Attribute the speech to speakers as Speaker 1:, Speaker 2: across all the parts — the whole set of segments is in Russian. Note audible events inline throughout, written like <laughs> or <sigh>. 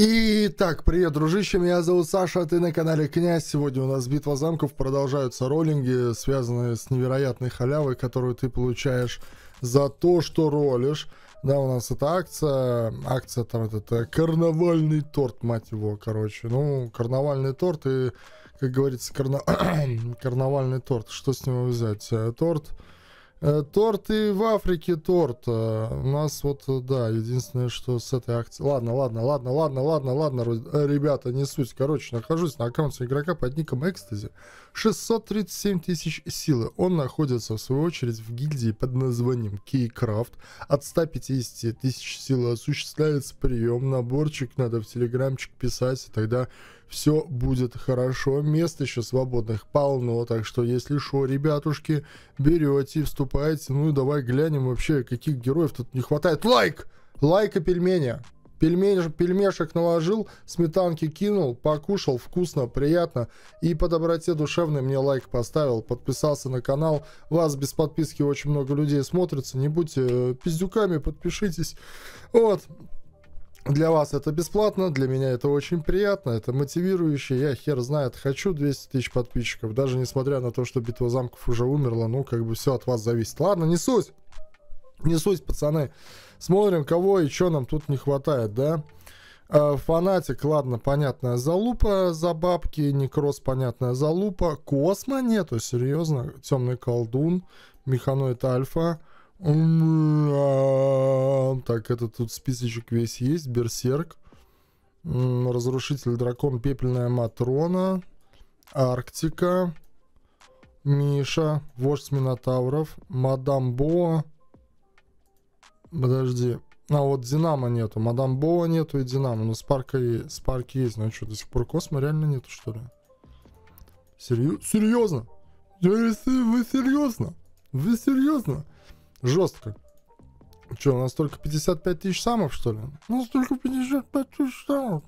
Speaker 1: Итак, привет, дружище, меня зовут Саша, ты на канале Князь. Сегодня у нас битва замков, продолжаются роллинги, связанные с невероятной халявой, которую ты получаешь за то, что ролишь. Да, у нас это акция, акция там этот э, карнавальный торт, мать его, короче. Ну, карнавальный торт и, как говорится, карна... <clears throat> карнавальный торт, что с него взять? Э, торт Э, Торты в Африке торт. А у нас вот, э, да, единственное, что с этой акцией. Ладно, ладно, ладно, ладно, ладно, ладно, э, ребята, не суть. Короче, нахожусь на аккаунте игрока под ником Экстази. 637 тысяч силы. Он находится, в свою очередь, в гильдии под названием Кейкрафт. От 150 тысяч силы осуществляется прием, наборчик надо в телеграмчик писать, и тогда все будет хорошо. Мест еще свободных полно, так что если что, ребятушки, берете вступайте, Ну и давай глянем вообще, каких героев тут не хватает. Лайк! Лайк и пельмени! Пельмень, пельмешек наложил, сметанки кинул, покушал, вкусно, приятно. И по доброте душевной мне лайк поставил, подписался на канал. Вас без подписки очень много людей смотрится. Не будьте э, пиздюками, подпишитесь. Вот, для вас это бесплатно, для меня это очень приятно, это мотивирующе. Я хер знает, хочу 200 тысяч подписчиков. Даже несмотря на то, что битва замков уже умерла, ну как бы все от вас зависит. Ладно, не суть. Не суть, пацаны. Смотрим, кого и что нам тут не хватает, да? А, фанатик, ладно, понятная залупа за бабки, Некрос, понятная залупа, Космо нету, серьезно, Темный колдун, Механоид Альфа, так, это тут списочек весь есть. Берсерк. Разрушитель дракон, пепельная матрона. Арктика. Миша. Вождь Минотавров. Мадам Боа. Подожди. А вот Динамо нету. Мадам Боа нету и Динамо. Но ну, Спарка, и... Спарки есть. Ну что, до сих пор Космо реально нету, что ли? Серьё... Серьезно? Вы серьезно? Вы серьезно? Жестко. Че, у нас только 55 тысяч самов, что ли? У нас только 55 тысяч самов.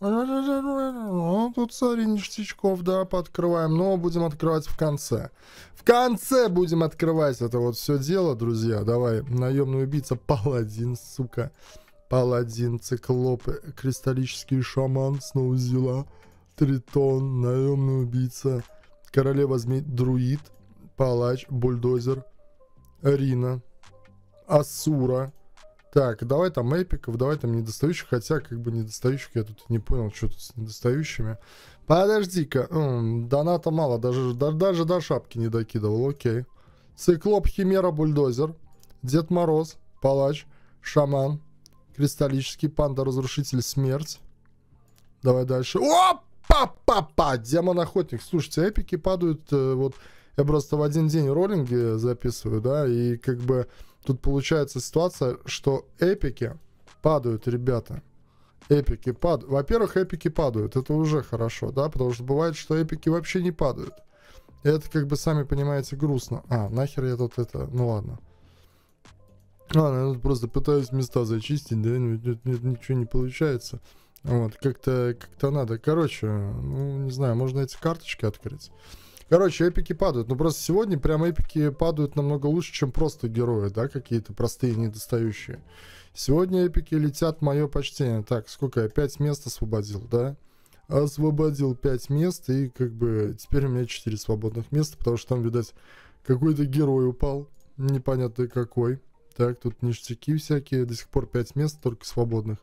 Speaker 1: Ну, тут царь ништячков, да, пооткрываем, но будем открывать в конце. В конце будем открывать это вот все дело, друзья. Давай, наемный убийца, паладин, сука. Паладин, циклоп, кристаллический шаман, сноузила, тритон, наемный убийца, королева змей, друид – Палач, Бульдозер, Рина, Асура. Так, давай там эпиков, давай там недостающих, хотя как бы недостающих я тут не понял, что тут с недостающими. Подожди-ка, доната мало, даже, даже до шапки не докидывал, окей. Циклоп, Химера, Бульдозер, Дед Мороз, Палач, Шаман, Кристаллический, Панда, Разрушитель, Смерть. Давай дальше. Опа-па-па! Демон-охотник. Слушайте, эпики падают э, вот я просто в один день роллинги записываю, да, и как бы тут получается ситуация, что эпики падают, ребята. Эпики падают. Во-первых, эпики падают, это уже хорошо, да, потому что бывает, что эпики вообще не падают. Это, как бы, сами понимаете, грустно. А, нахер я тут это... Ну ладно. Ладно, я тут просто пытаюсь места зачистить, да, ничего не получается. Вот, как-то как надо. Короче, ну, не знаю, можно эти карточки открыть. Короче, эпики падают. Ну, просто сегодня прям эпики падают намного лучше, чем просто герои, да, какие-то простые, недостающие. Сегодня эпики летят, мое почтение. Так, сколько я? Пять мест освободил, да? Освободил пять мест, и как бы теперь у меня четыре свободных места, потому что там, видать, какой-то герой упал, непонятно какой. Так, тут ништяки всякие, до сих пор пять мест только свободных.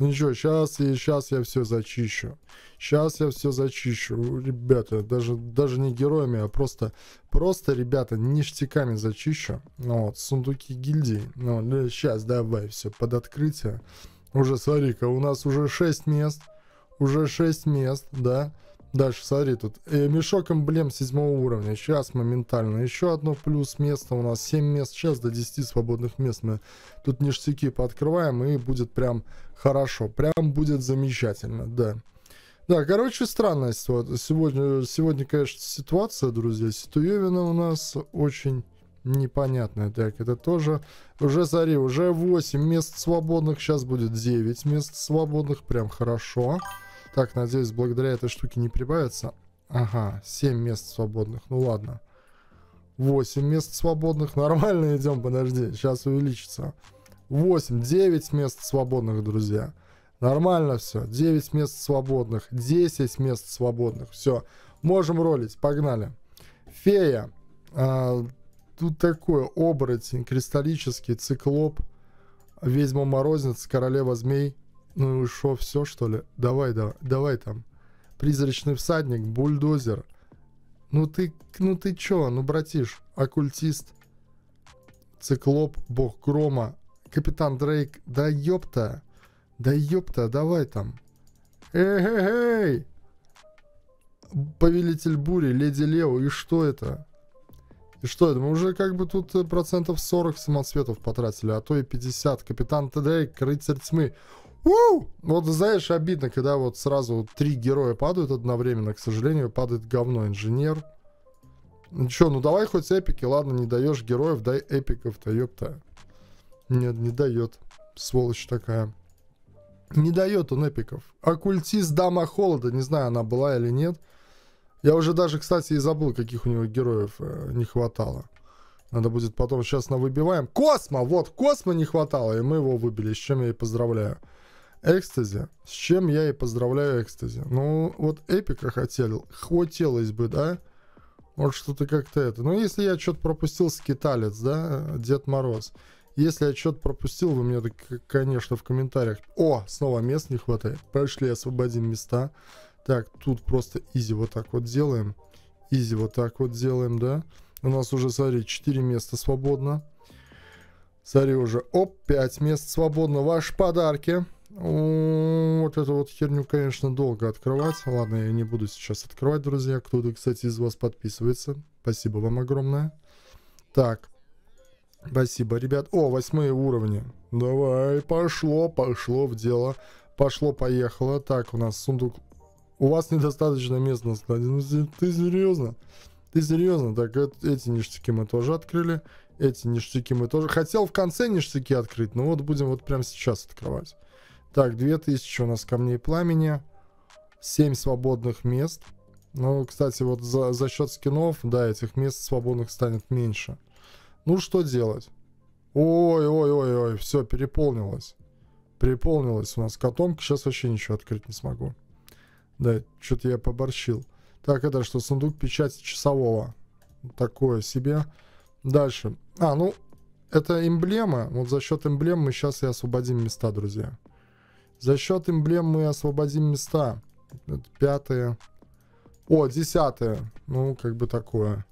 Speaker 1: Ну ничего, сейчас, сейчас я все зачищу. Сейчас я все зачищу. Ребята, даже, даже не героями, а просто, просто, ребята, ништяками зачищу. Ну вот, сундуки гильдии. Ну, сейчас ну, давай все под открытие. Уже, смотри-ка, у нас уже 6 мест. Уже 6 мест, да. Да. Дальше, смотри, тут э, мешок эмблем седьмого уровня. Сейчас моментально. Еще одно плюс место у нас. 7 мест сейчас до 10 свободных мест. Мы тут ништяки пооткрываем и будет прям хорошо. Прям будет замечательно, да. Да, короче, странность вот Сегодня, сегодня конечно, ситуация, друзья. Ситуевина у нас очень непонятная. Так, это тоже... Уже, смотри, уже 8 мест свободных. Сейчас будет 9 мест свободных. Прям хорошо. Хорошо. Так, надеюсь, благодаря этой штуке не прибавится. Ага, 7 мест свободных. Ну ладно. 8 мест свободных. <laughs> Нормально идем, подожди. Сейчас увеличится. 8, 9 мест свободных, друзья. Нормально все. 9 мест свободных. 10 мест свободных. Все. Можем ролить. Погнали. Фея. А, тут такой Оборотень, кристаллический, циклоп, ведьма-морозница, королева змей, ну и шо, все что ли? Давай, давай, давай там. Призрачный всадник, бульдозер. Ну ты, ну ты чё, ну братиш, оккультист, циклоп, бог грома, капитан Дрейк, да ёпта, да ёпта, давай там. Эй-эй-эй! Повелитель бури, леди Лео, и что это? И что это? Мы уже как бы тут э, процентов 40 самоцветов потратили, а то и 50. Капитан Тедейк, рыцарь тьмы. Уу! Вот знаешь, обидно, когда вот сразу три героя падают одновременно, к сожалению, падает говно инженер. Ну чё, ну давай хоть эпики, ладно, не даешь героев, дай эпиков-то, ёпта. Нет, не дает. Сволочь такая. Не дает он эпиков. Оккультист Дама Холода, не знаю, она была или нет. Я уже даже, кстати, и забыл, каких у него героев э, не хватало. Надо будет потом сейчас на выбиваем. Космо! Вот, Космо не хватало, и мы его выбили, с чем я и поздравляю экстази, с чем я и поздравляю экстази. Ну, вот эпика хотел, хотелось бы, да, Может что-то как-то это. Ну, если я что-то пропустил, скиталец, да, Дед Мороз. Если я что-то пропустил, вы мне, конечно, в комментариях. О, снова мест не хватает. Прошли, освободим места. Так, тут просто изи вот так вот делаем. Изи вот так вот делаем, да. У нас уже, смотри, 4 места свободно. Смотри, уже, оп, 5 мест свободно. Ваши подарки. О, вот эту вот херню, конечно, долго открывать. Ладно, я не буду сейчас открывать, друзья. Кто-то, кстати, из вас подписывается. Спасибо вам огромное. Так. Спасибо, ребят. О, восьмые уровни. Давай, пошло, пошло в дело. Пошло, поехало. Так, у нас сундук... У вас недостаточно места. на складе. Ну, ты серьезно? Ты серьезно? Так, эти ништяки мы тоже открыли. Эти ништяки мы тоже... Хотел в конце ништяки открыть, но вот будем вот прямо сейчас открывать. Так, 2000 у нас камней пламени. 7 свободных мест. Ну, кстати, вот за, за счет скинов, да, этих мест свободных станет меньше. Ну, что делать? Ой-ой-ой-ой, все, переполнилось. Переполнилось у нас котомка. Сейчас вообще ничего открыть не смогу. Да, что-то я поборщил. Так, это что, сундук печати часового. Такое себе. Дальше. А, ну, это эмблема. Вот за счет эмблем мы сейчас и освободим места, друзья. За счет эмблем мы освободим места. Это пятое. О, десятое. Ну, как бы такое.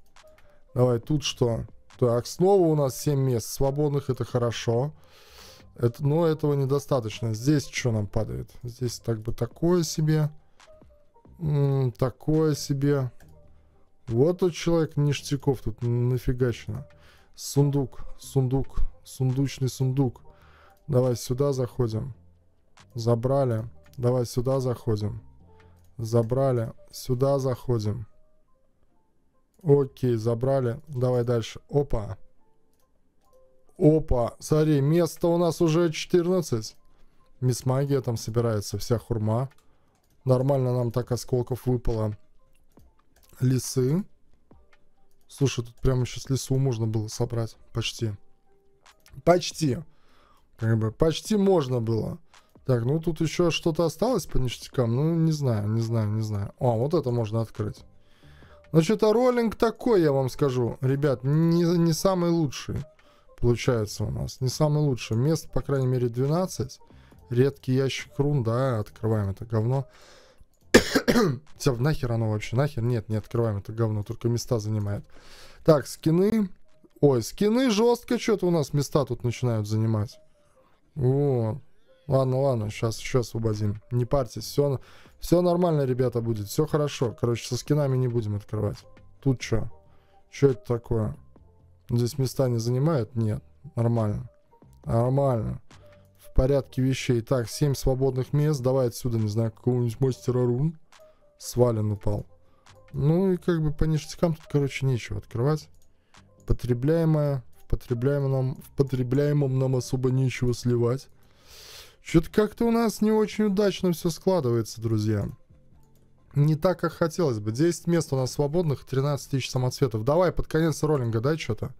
Speaker 1: Давай, тут что? Так, снова у нас 7 мест. Свободных это хорошо. Это, но этого недостаточно. Здесь что нам падает? Здесь так бы такое себе. М -м, такое себе. Вот тут человек ништяков тут нафигачено. Сундук, сундук, сундучный сундук. Давай сюда заходим. Забрали. Давай сюда заходим. Забрали. Сюда заходим. Окей, забрали. Давай дальше. Опа. Опа. Смотри, место у нас уже 14. Мисс Магия там собирается. Вся хурма. Нормально нам так осколков выпало. Лисы. Слушай, тут прямо сейчас лесу можно было собрать. Почти. Почти. Как бы почти можно было. Так, ну тут еще что-то осталось по ништякам? Ну, не знаю, не знаю, не знаю. О, вот это можно открыть. Значит, а роллинг такой, я вам скажу. Ребят, не, не самый лучший получается у нас. Не самый лучший. Мест, по крайней мере, 12. Редкий ящик рун, да, открываем это говно. <coughs> Все, нахер оно вообще? Нахер? Нет, не открываем это говно, только места занимает. Так, скины. Ой, скины жестко что-то у нас места тут начинают занимать. Вот. Ладно, ладно, сейчас еще освободим. Не парьтесь, все, все нормально, ребята, будет. Все хорошо. Короче, со скинами не будем открывать. Тут что? Что это такое? Здесь места не занимают? Нет. Нормально. Нормально. В порядке вещей. Так, 7 свободных мест. Давай отсюда, не знаю, какого-нибудь мастера рун. Свален упал. Ну и как бы по ништякам тут, короче, нечего открывать. Потребляемое. В потребляемом, в потребляемом нам особо нечего сливать. Что-то как-то у нас не очень удачно все складывается, друзья. Не так, как хотелось бы. 10 мест у нас свободных, 13 тысяч самоцветов. Давай, под конец роллинга дай что-то.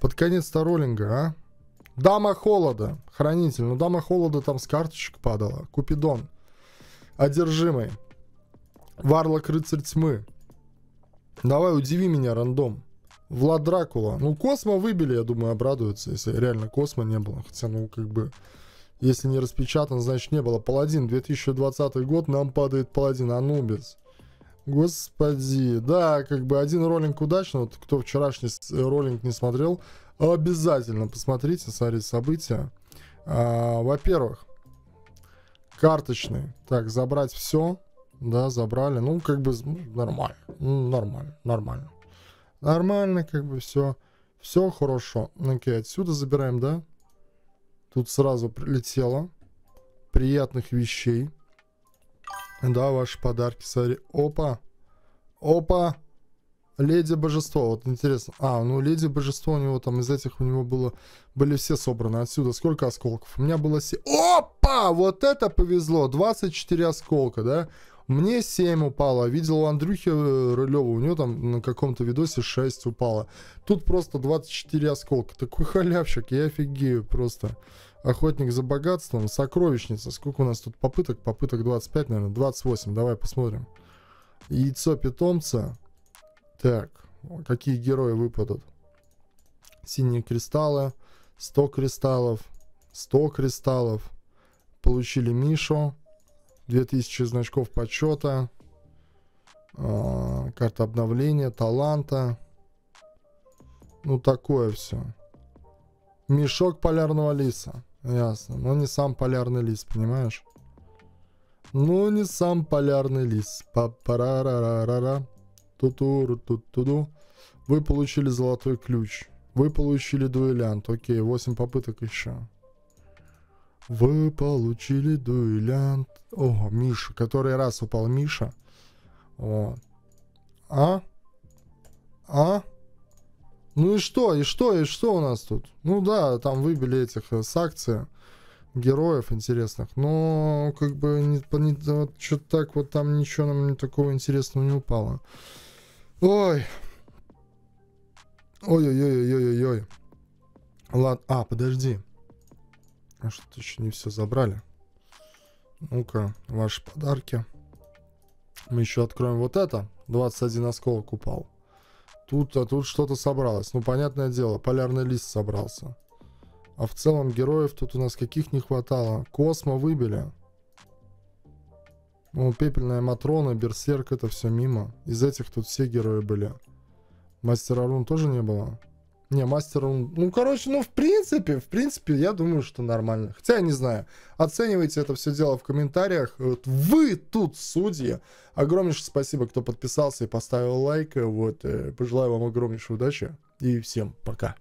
Speaker 1: Под конец-то роллинга, а? Дама холода. Хранитель. Ну, дама холода там с карточек падала. Купидон. Одержимый. Варлок рыцарь тьмы. Давай, удиви меня, рандом. Влад Дракула. Ну, Космо выбили, я думаю, обрадуется, если реально Космо не было. Хотя, ну, как бы... Если не распечатан, значит не было. Паладин, 2020 год, нам падает Паладин, Анубис. Господи, да, как бы один роллинг удачно, вот кто вчерашний э, роллинг не смотрел, обязательно посмотрите, смотрите события. А, Во-первых, карточный. Так, забрать все, да, забрали. Ну, как бы ну, нормально, ну, нормально, нормально. Нормально, как бы все, все хорошо. Окей, отсюда забираем, да? Тут сразу прилетело. Приятных вещей. Да, ваши подарки, смотри. Опа. Опа. Леди Божество, вот интересно. А, ну Леди Божество у него там из этих у него было, были все собраны отсюда. Сколько осколков? У меня было... Се... Опа! Вот это повезло! 24 осколка, да? Мне 7 упало. Видел у Андрюхи э, Рылева, у него там на каком-то видосе 6 упало. Тут просто 24 осколка. Такой халявщик, я офигею просто. Охотник за богатством, сокровищница. Сколько у нас тут попыток? Попыток 25, наверное, 28. Давай посмотрим. Яйцо питомца. Так, какие герои выпадут? Синие кристаллы, 100 кристаллов, 100 кристаллов. Получили Мишу. 2000 значков почета, э, а, карта обновления, таланта. Ну, такое все. Мешок полярного лиса. Ясно. Но не сам полярный лис, понимаешь? Ну, не сам полярный лис. па па ра ра ра ра Тутуру тут туду. Вы получили золотой ключ. Вы получили дуэлянт. Окей, 8 попыток еще. Вы получили дуэлянт... О, Миша. Который раз упал Миша. Вот. А? А? Ну и что, и что, и что у нас тут? Ну да, там выбили этих э, с акции героев интересных, но как бы не, не, вот, что-то так вот там ничего нам такого интересного не упало. Ой. Ой-ой-ой-ой-ой-ой. Ладно, а, подожди. А что-то еще не все забрали. Ну-ка, ваши подарки. Мы еще откроем вот это. 21 осколок упал. Тут, а тут что-то собралось. Ну, понятное дело, полярный лист собрался. А в целом героев тут у нас каких не хватало. Космо выбили. Ну, Пепельная Матрона, Берсерк, это все мимо. Из этих тут все герои были. Мастера Рун тоже не было? Не, мастер, он... ну, короче, ну, в принципе, в принципе, я думаю, что нормально. Хотя, я не знаю, оценивайте это все дело в комментариях. Вот вы тут судьи. Огромнейшее спасибо, кто подписался и поставил лайк. Вот, э, пожелаю вам огромнейшей удачи и всем пока.